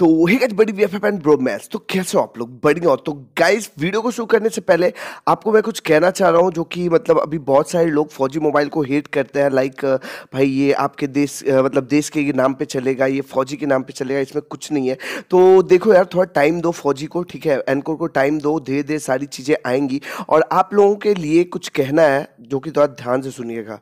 तो ही बड़ी V F F and bro match तो कैसे हो आप लोग बढ़िया हो तो गाइस वीडियो को शुरू करने से पहले आपको मैं कुछ कहना चाह रहा हूँ जो कि मतलब अभी बहुत सारे लोग फौजी मोबाइल को हेट करते हैं लाइक भाई ये आपके देश मतलब देश के नाम पे चलेगा ये फौजी के नाम पे चलेगा इसमें कुछ नहीं है तो देखो यार थोड़ा टाइम दो फौजी को ठीक है एनकोर को टाइम दो धीरे धीरे सारी चीज़ें आएंगी और आप लोगों के लिए कुछ कहना है जो कि थोड़ा ध्यान से सुनिएगा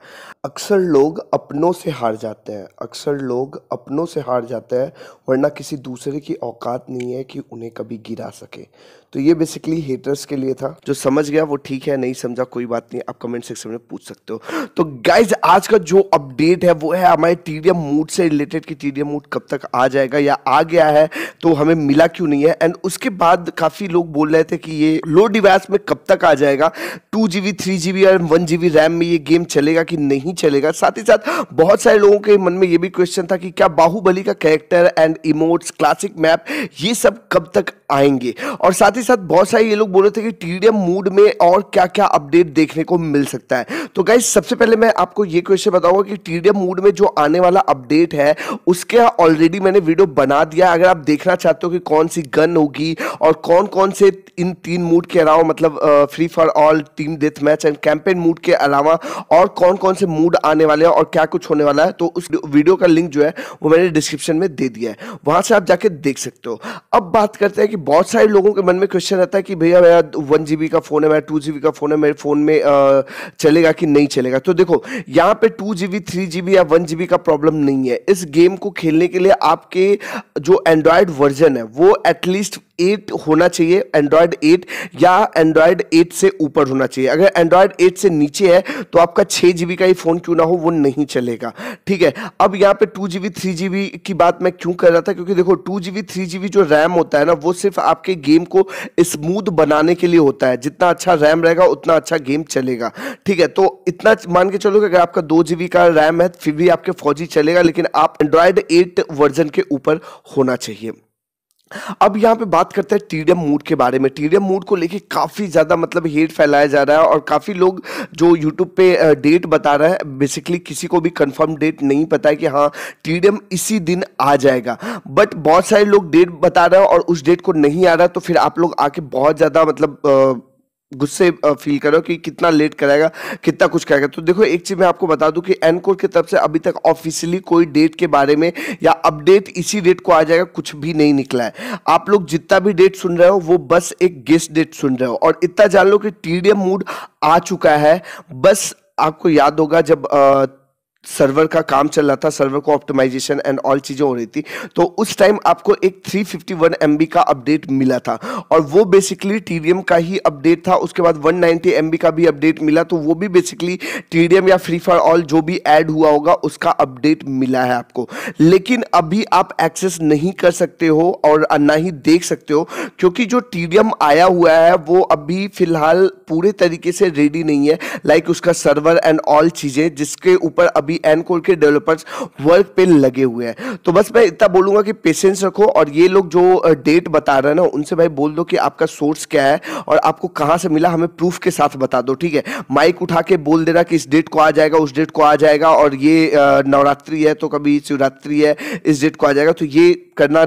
अक्सर लोग अपनों से हार जाते हैं अक्सर लोग अपनों से हार जाते हैं वरना किसी दूसरे की औकात नहीं है कि उन्हें कभी गिरा सके तो ये बेसिकली हेटर्स के लिए था जो समझ गया वो ठीक है नहीं समझा कोई बात नहीं आप कमेंट सेक्शन में पूछ सकते हो तो गाइज आज का जो अपडेट है वो है हमारे टीडीएम मूड से रिलेटेड कि टीडीएम मूड कब तक आ जाएगा या आ गया है तो हमें मिला क्यों नहीं है एंड उसके बाद काफ़ी लोग बोल रहे थे कि ये लो डिवाइस में कब तक आ जाएगा two G B three G B और वन जी बी रैम में ये गेम चलेगा कि नहीं चलेगा साथ ही साथ बहुत सारे लोगों के मन में ये भी क्वेश्चन था कि क्या बाहुबली का character and emotes classic map ये सब कब तक आएंगे और साथ ही साथ बहुत सारे ये लोग बोल रहे थे कि टीडीएम मूड में और क्या क्या अपडेट देखने को मिल सकता है तो गाइज सबसे पहले मैं आपको ये क्वेश्चन बताऊंगा कि टीडीएम मूड में जो आने वाला अपडेट है उसके ऑलरेडी मैंने वीडियो बना दिया अगर आप देखना चाहते हो कि कौन सी गन होगी और कौन कौन से इन तीन मूड के अलावा मतलब free for all team death match and campaign mode के अलावा और कौन कौन से मूड आने वाले हैं और क्या कुछ होने वाला है तो उस वीडियो का लिंक जो है वो मैंने डिस्क्रिप्शन में दे दिया है वहां से आप जाके देख सकते हो अब बात करते हैं कि बहुत सारे लोगों के मन में क्वेश्चन रहता है कि भैया मेरा वन जी का फ़ोन है मेरा टू जीबी का फ़ोन है मेरे फ़ोन में चलेगा कि नहीं चलेगा तो देखो यहाँ पे two G B three G B या वन जी बी का प्रॉब्लम नहीं है इस गेम को खेलने के लिए आपके जो एंड्रॉयड वर्जन है वो एटलीस्ट एट होना चाहिए एंड्रॉयड एट या एंड्रॉयड एट से ऊपर होना चाहिए अगर एंड्रॉयड एट से नीचे है तो आपका छः जी का ही फ़ोन क्यों ना हो वो नहीं चलेगा ठीक है अब यहाँ पे टू जी बी की बात मैं क्यों कर रहा था क्योंकि देखो टू जी बी जो रैम होता है ना वो सिर्फ आपके गेम को स्मूथ बनाने के लिए होता है जितना अच्छा रैम रहेगा उतना अच्छा गेम चलेगा ठीक है तो इतना मान के चलो कि अगर आपका दो जी का रैम है फिर भी आपके फौजी चलेगा लेकिन आप एंड्रॉयड एट वर्जन के ऊपर होना चाहिए अब यहाँ पे बात करते हैं टीडियम मूड के बारे में टीडियम मूड को लेके काफ़ी ज़्यादा मतलब हेट फैलाया जा रहा है और काफ़ी लोग जो यूट्यूब पे डेट बता रहा है बेसिकली किसी को भी कंफर्म डेट नहीं पता है कि हाँ टीडियम इसी दिन आ जाएगा बट बहुत सारे लोग डेट बता रहे हैं और उस डेट को नहीं आ रहा तो फिर आप लोग आके बहुत ज़्यादा मतलब गुस्से फील कर रहे हो कि कितना लेट कराएगा कितना कुछ करेगा तो देखो एक चीज़ मैं आपको बता दूं कि एनकोड की तरफ से अभी तक ऑफिशियली कोई डेट के बारे में या अपडेट इसी डेट को आ जाएगा कुछ भी नहीं निकला है आप लोग जितना भी डेट सुन रहे हो वो बस एक गेस्ट डेट सुन रहे हो और इतना जान लो कि टी मूड आ चुका है बस आपको याद होगा जब आ, सर्वर का काम चल रहा था सर्वर को ऑप्टिमाइजेशन एंड ऑल चीज़ें हो रही थी तो उस टाइम आपको एक 351 फिफ्टी का अपडेट मिला था और वो बेसिकली टीडीएम का ही अपडेट था उसके बाद 190 एमबी का भी अपडेट मिला तो वो भी बेसिकली टीडीएम या फ्री फायर ऑल जो भी ऐड हुआ होगा उसका अपडेट मिला है आपको लेकिन अभी आप एक्सेस नहीं कर सकते हो और ना ही देख सकते हो क्योंकि जो टी आया हुआ है वो अभी फिलहाल पूरे तरीके से रेडी नहीं है लाइक उसका सर्वर एंड ऑल चीज़ें जिसके ऊपर अब अभी एन कोर के डेवलपर्स वर्क पे लगे हुए हैं तो बस मैं इतना बोलूंगा कि पेशेंस रखो और ये लोग जो डेट बता रहे हैं ना उनसे भाई बोल दो कि आपका सोर्स क्या है और आपको कहाँ से मिला हमें प्रूफ के साथ बता दो ठीक है माइक उठा के बोल देना कि इस डेट को आ जाएगा उस डेट को आ जाएगा और ये नवरात्रि है तो कभी शिवरात्रि है इस डेट को आ जाएगा तो ये करना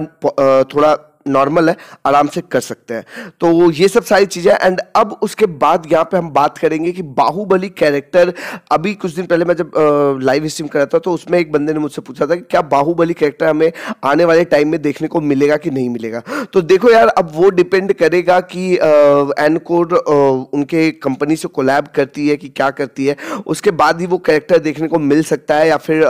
थोड़ा नॉर्मल है आराम से कर सकते हैं तो ये सब सारी चीज़ें एंड अब उसके बाद यहाँ पे हम बात करेंगे कि बाहुबली कैरेक्टर अभी कुछ दिन पहले मैं जब लाइव स्ट्रीम करा था तो उसमें एक बंदे ने मुझसे पूछा था कि क्या बाहुबली कैरेक्टर हमें आने वाले टाइम में देखने को मिलेगा कि नहीं मिलेगा तो देखो यार अब वो डिपेंड करेगा कि कोड उनके कंपनी से कोलैब करती है कि क्या करती है उसके बाद ही वो कैरेक्टर देखने को मिल सकता है या फिर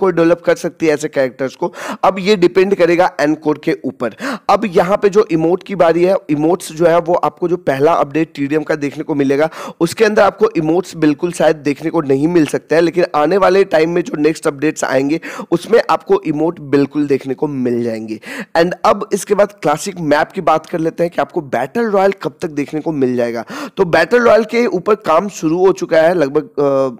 कोड डेवलप कर सकती है ऐसे कैरेक्टर्स को अब ये डिपेंड करेगा कोड के ऊपर अब अब यहां पे जो इमोट की बारी है इमोट्स जो है वो आपको जो पहला अपडेट टीडीएम का देखने को मिलेगा उसके अंदर आपको इमोट्स बिल्कुल शायद देखने को नहीं मिल सकते हैं लेकिन आने वाले टाइम में जो नेक्स्ट अपडेट्स आएंगे उसमें आपको इमोट बिल्कुल देखने को मिल जाएंगे एंड अब इसके बाद क्लासिक मैप की बात कर लेते हैं कि आपको बैटल रॉयल कब तक देखने को मिल जाएगा तो बैटल रॉयल के ऊपर काम शुरू हो चुका है लगभग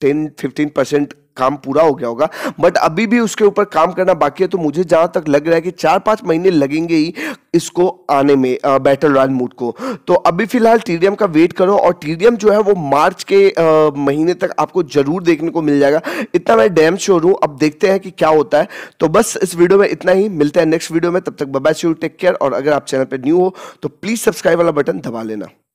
टेन फिफ्टीन परसेंट काम पूरा हो गया होगा बट अभी भी उसके ऊपर काम करना बाकी है तो मुझे जहां तक लग रहा है कि चार पांच महीने लगेंगे ही इसको आने में बैटल रॉयल मूड को तो अभी फिलहाल टीडीएम का वेट करो और टीडीएम जो है वो मार्च के आ, महीने तक आपको जरूर देखने को मिल जाएगा इतना मैं डैम श्योर हूं अब देखते हैं कि क्या होता है तो बस इस वीडियो में इतना ही मिलते हैं नेक्स्ट वीडियो में तब तक बबाई टेक केयर और अगर आप चैनल पर न्यू हो तो प्लीज़ सब्सक्राइब वाला बटन दबा लेना